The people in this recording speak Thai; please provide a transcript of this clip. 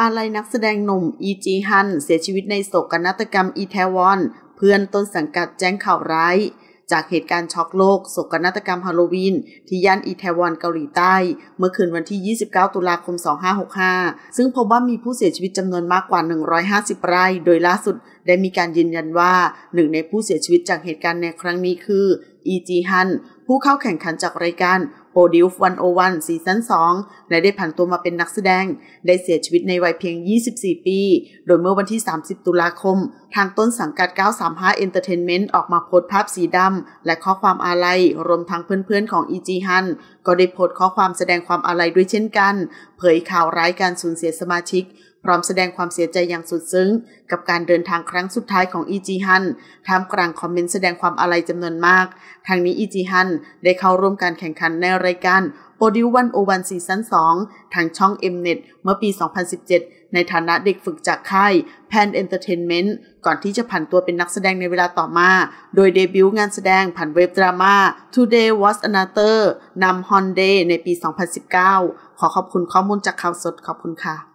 อาลัยนักแสดงหนุ่มอีจีฮันเสียชีวิตในโศกนาฏกรรมอีแทวอน เพื่อนต้นสังกัดแจ้งข่าวร้าย จากเหตุการณ์ช็อกโลกโศกนาฏกรรมฮาโลวีนที่ย่านอีแทวอนเกาหลีใต้ เมื่อคืนวันที่ 29 ตุลาคม 2565 ซึ่งพบว่ามีผู้เสียชีวิตจำนวนมากกว่า 150 ราย โดยล่าสุดได้มีการยืนยันว่าหนึ่งในผู้เสียชีวิตจากเหตุการณ์ในครั้งนี้คืออีจีฮันผู้เข้าแข่งขันจากรายการโปรดิวฟ์วันโอวันซีซั่นงและได้ผันตัวมาเป็นนักแสดงได้เสียชีวิตในวัยเพียง 24 ปี โดยเมื่อวันที่ 30 ตุลาคม ทางต้นสังกัด 935 Entertainment ออกมาโพสภาพสีดำ และข้อความอาลัยรวมทั้งเพื่อนๆของอีจีฮันก็ได้โพสข้อความแสดงความอาลัยด้วยเช่นกันเผยข่าวร้ายการสูญเสียสมาชิก พร้อมแสดงความเสียใจอย่างสุดซึ้ง กับการเดินทางครั้งสุดท้ายของอีจีฮันท่ามกลางคอมเมนต์แสดงความอาลัยจำนวนมาก ทางนี้อีจีฮันได้เข้าร่วมการแข่งขันในรายการโอดิวันโอวันซีซั่น2ทางช่อง Mnet เมื่อปี 2017 ในฐานะเด็กฝึกจากค่ายแพนเอนเตอร์เทนเมนต์ก่อนที่จะผันตัวเป็นนักแสดงในเวลาต่อมา โดยเดบิวต์งานแสดงผ่านเว็บดราม่า Today Was Another นำ Hon d a ในปี 2019 ขอขอบคุณข้อมูลจากข่าวสดขอบคุณค่ะ